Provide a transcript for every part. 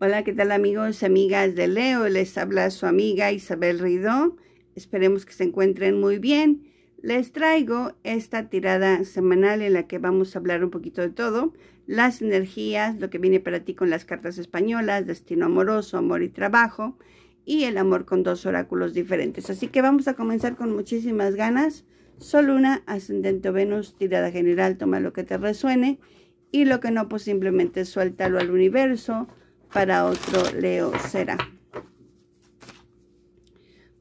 Hola, ¿qué tal amigos, y amigas de Leo? Les habla su amiga Isabel Ridó. Esperemos que se encuentren muy bien. Les traigo esta tirada semanal en la que vamos a hablar un poquito de todo. Las energías, lo que viene para ti con las cartas españolas, destino amoroso, amor y trabajo. Y el amor con dos oráculos diferentes. Así que vamos a comenzar con muchísimas ganas. Sol, una Ascendente Venus, tirada general, toma lo que te resuene. Y lo que no, pues simplemente suéltalo al universo para otro Leo será.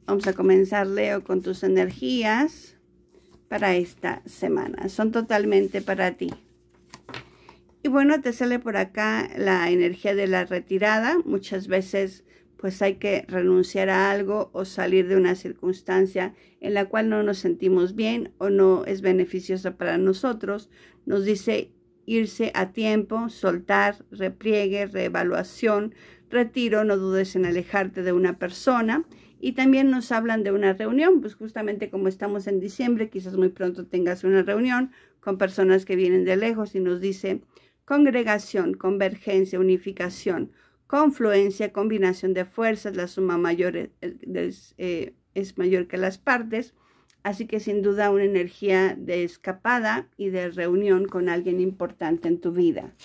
Vamos a comenzar, Leo, con tus energías para esta semana. Son totalmente para ti. Y bueno, te sale por acá la energía de la retirada. Muchas veces pues hay que renunciar a algo o salir de una circunstancia en la cual no nos sentimos bien o no es beneficiosa para nosotros. Nos dice irse a tiempo, soltar, repliegue, reevaluación, retiro, no dudes en alejarte de una persona. Y también nos hablan de una reunión, pues justamente como estamos en diciembre, quizás muy pronto tengas una reunión con personas que vienen de lejos y nos dice congregación, convergencia, unificación, confluencia, combinación de fuerzas, la suma mayor es eh, mayor que las partes. Así que sin duda una energía de escapada y de reunión con alguien importante en tu vida.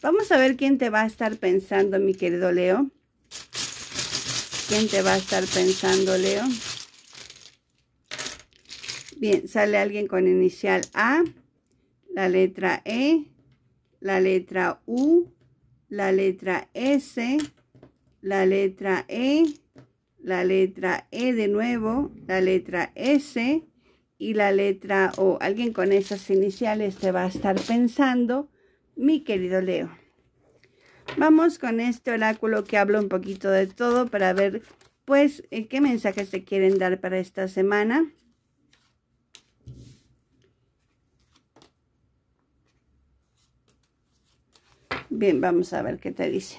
Vamos a ver quién te va a estar pensando, mi querido Leo. ¿Quién te va a estar pensando, Leo? Bien, sale alguien con inicial A, la letra E, la letra U, la letra S, la letra E, la letra E de nuevo, la letra S y la letra O. Alguien con esas iniciales te va a estar pensando, mi querido Leo. Vamos con este oráculo que habla un poquito de todo para ver, pues, eh, qué mensajes te quieren dar para esta semana. Bien, vamos a ver qué te dice.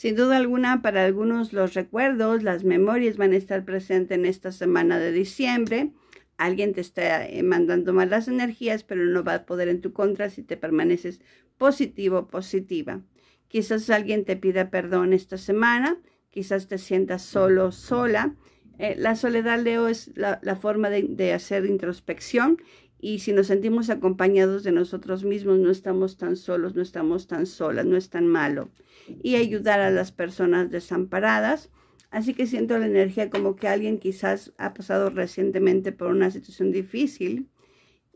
Sin duda alguna, para algunos los recuerdos, las memorias van a estar presentes en esta semana de diciembre. Alguien te está eh, mandando malas energías, pero no va a poder en tu contra si te permaneces positivo, positiva. Quizás alguien te pida perdón esta semana, quizás te sientas solo, sola. Eh, la soledad, Leo, es la, forma de hacer introspección y si nos sentimos acompañados de nosotros mismos, no estamos tan solos, no estamos tan solas, no es tan malo. Y ayudar a las personas desamparadas. Así que siento la energía como que alguien quizás ha pasado recientemente por una situación difícil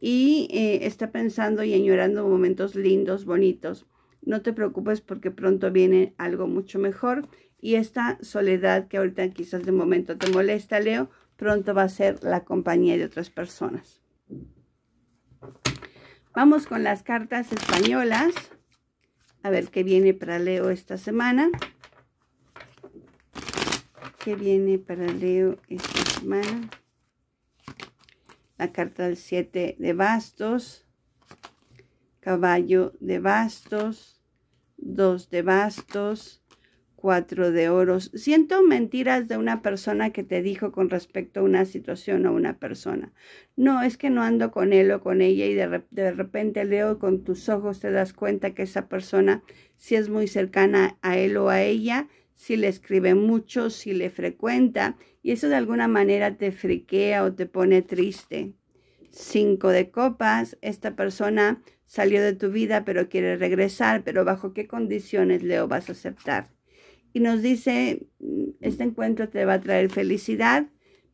y eh, está pensando y añorando momentos lindos, bonitos. No te preocupes porque pronto viene algo mucho mejor y esta soledad que ahorita quizás de momento te molesta, Leo, pronto va a ser la compañía de otras personas. Vamos con las cartas españolas. A ver qué viene para Leo esta semana. ¿Qué viene para Leo esta semana? La carta del 7 de bastos. Caballo de bastos. dos de bastos cuatro de oros. Siento mentiras de una persona que te dijo con respecto a una situación o una persona. No, es que no ando con él o con ella y de, de repente leo con tus ojos, te das cuenta que esa persona, si es muy cercana a él o a ella, si le escribe mucho, si le frecuenta, y eso de alguna manera te friquea o te pone triste. Cinco de copas, esta persona salió de tu vida pero quiere regresar, pero bajo qué condiciones, Leo, vas a aceptar y nos dice, mm, este encuentro te va a traer felicidad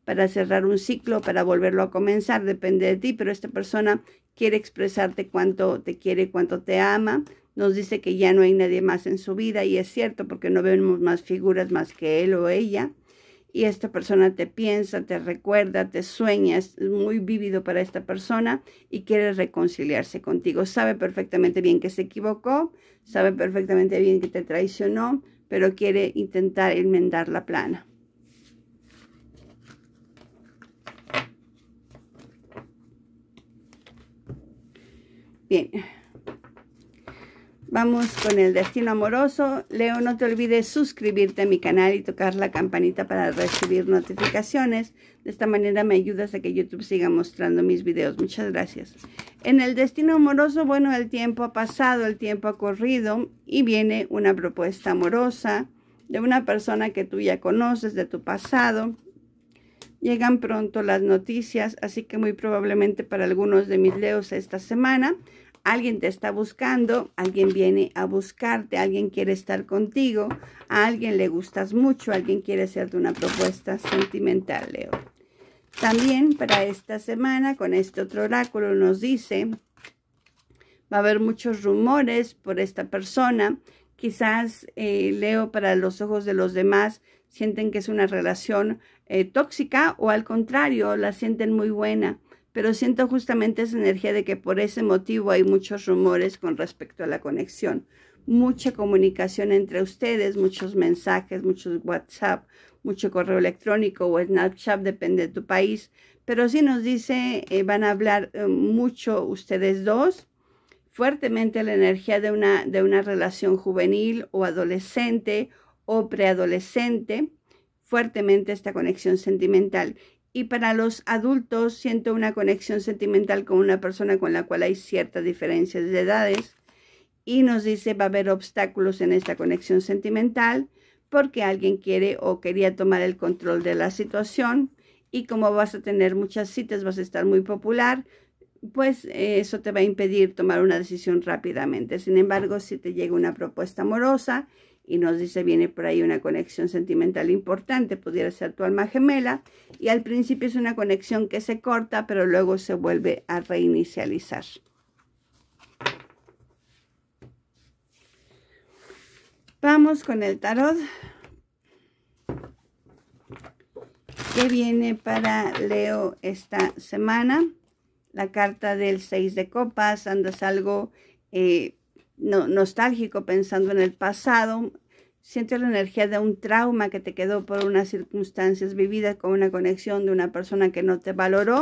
para cerrar un ciclo, para volverlo a comenzar, depende de ti, pero esta persona quiere expresarte cuánto te quiere, cuánto te ama. Nos dice que ya no hay nadie más en su vida y es cierto porque no vemos más figuras más que él o ella. Y esta persona te piensa, te recuerda, te sueña, es muy vívido para esta persona y quiere reconciliarse contigo. Sabe perfectamente bien que se equivocó, sabe perfectamente bien que te traicionó, pero quiere intentar enmendar la plana. Bien. Vamos con el destino amoroso. Leo, no te olvides suscribirte a mi canal y tocar la campanita para recibir notificaciones. De esta manera me ayudas a que YouTube siga mostrando mis videos. Muchas gracias. En el destino amoroso, bueno, el tiempo ha pasado, el tiempo ha corrido y viene una propuesta amorosa de una persona que tú ya conoces de tu pasado. Llegan pronto las noticias, así que muy probablemente para algunos de mis leos esta semana Alguien te está buscando, alguien viene a buscarte, alguien quiere estar contigo, a alguien le gustas mucho, alguien quiere hacerte una propuesta sentimental, Leo. También para esta semana, con este otro oráculo, nos dice, va a haber muchos rumores por esta persona. Quizás, eh, Leo, para los ojos de los demás, sienten que es una relación eh, tóxica o al contrario, la sienten muy buena pero siento justamente esa energía de que por ese motivo hay muchos rumores con respecto a la conexión. Mucha comunicación entre ustedes, muchos mensajes, muchos WhatsApp, mucho correo electrónico o Snapchat, depende de tu país. Pero sí nos dice, eh, van a hablar eh, mucho ustedes dos, fuertemente la energía de una, de una relación juvenil o adolescente o preadolescente fuertemente esta conexión sentimental y para los adultos siento una conexión sentimental con una persona con la cual hay ciertas diferencias de edades y nos dice va a haber obstáculos en esta conexión sentimental porque alguien quiere o quería tomar el control de la situación y como vas a tener muchas citas, vas a estar muy popular, pues eh, eso te va a impedir tomar una decisión rápidamente. Sin embargo, si te llega una propuesta amorosa, y nos dice viene por ahí una conexión sentimental importante, pudiera ser tu alma gemela, y al principio es una conexión que se corta, pero luego se vuelve a reinicializar. Vamos con el tarot. ¿Qué viene para Leo esta semana? La carta del 6 de copas, andas algo eh, nostálgico pensando en el pasado. Sientes la energía de un trauma que te quedó por unas circunstancias vividas con una conexión de una persona que no te valoró.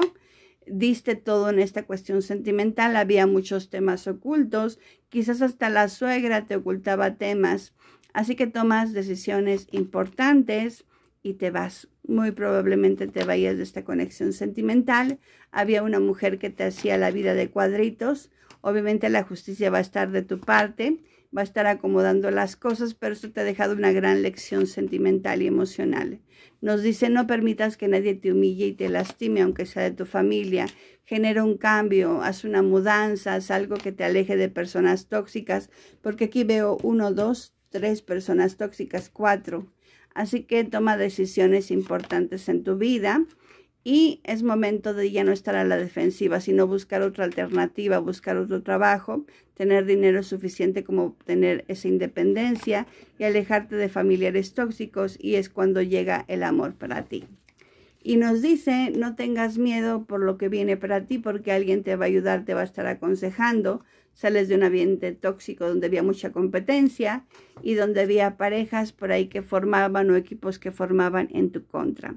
Diste todo en esta cuestión sentimental, había muchos temas ocultos, quizás hasta la suegra te ocultaba temas. Así que tomas decisiones importantes y te vas muy probablemente te vayas de esta conexión sentimental. Había una mujer que te hacía la vida de cuadritos. Obviamente la justicia va a estar de tu parte, va a estar acomodando las cosas, pero esto te ha dejado una gran lección sentimental y emocional. Nos dice, no permitas que nadie te humille y te lastime, aunque sea de tu familia. Genera un cambio, haz una mudanza, haz algo que te aleje de personas tóxicas, porque aquí veo uno, dos, tres personas tóxicas, cuatro Así que toma decisiones importantes en tu vida y es momento de ya no estar a la defensiva, sino buscar otra alternativa, buscar otro trabajo, tener dinero suficiente como obtener esa independencia y alejarte de familiares tóxicos y es cuando llega el amor para ti y nos dice, no tengas miedo por lo que viene para ti, porque alguien te va a ayudar, te va a estar aconsejando. Sales de un ambiente tóxico donde había mucha competencia y donde había parejas por ahí que formaban o equipos que formaban en tu contra.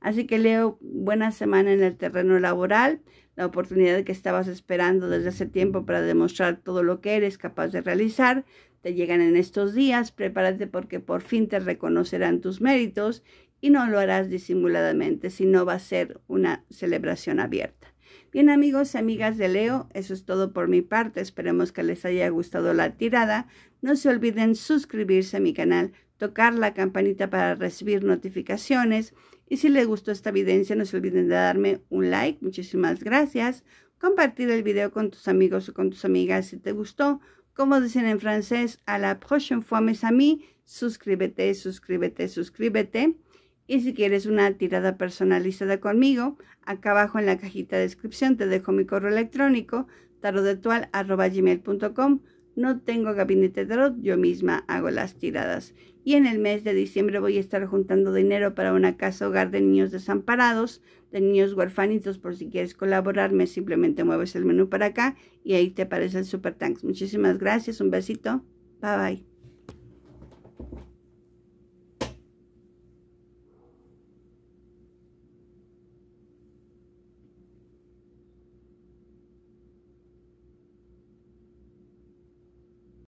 Así que Leo, buena semana en el terreno laboral, la oportunidad que estabas esperando desde hace tiempo para demostrar todo lo que eres capaz de realizar, te llegan en estos días, prepárate porque por fin te reconocerán tus méritos y no lo harás disimuladamente, si no va a ser una celebración abierta. Bien amigos, y amigas de Leo, eso es todo por mi parte. Esperemos que les haya gustado la tirada. No se olviden suscribirse a mi canal, tocar la campanita para recibir notificaciones. Y si les gustó esta evidencia, no se olviden de darme un like. Muchísimas gracias. Compartir el video con tus amigos o con tus amigas si te gustó. Como dicen en francés, a la prochaine fois mes amis, suscríbete, suscríbete, suscríbete. Y si quieres una tirada personalizada conmigo, acá abajo en la cajita de descripción te dejo mi correo electrónico tarotetual.com. No tengo gabinete de tarot, yo misma hago las tiradas. Y en el mes de diciembre voy a estar juntando dinero para una casa hogar de niños desamparados, de niños huerfanitos, por si quieres colaborarme, simplemente mueves el menú para acá y ahí te aparece el Super Tanks. Muchísimas gracias, un besito, bye bye.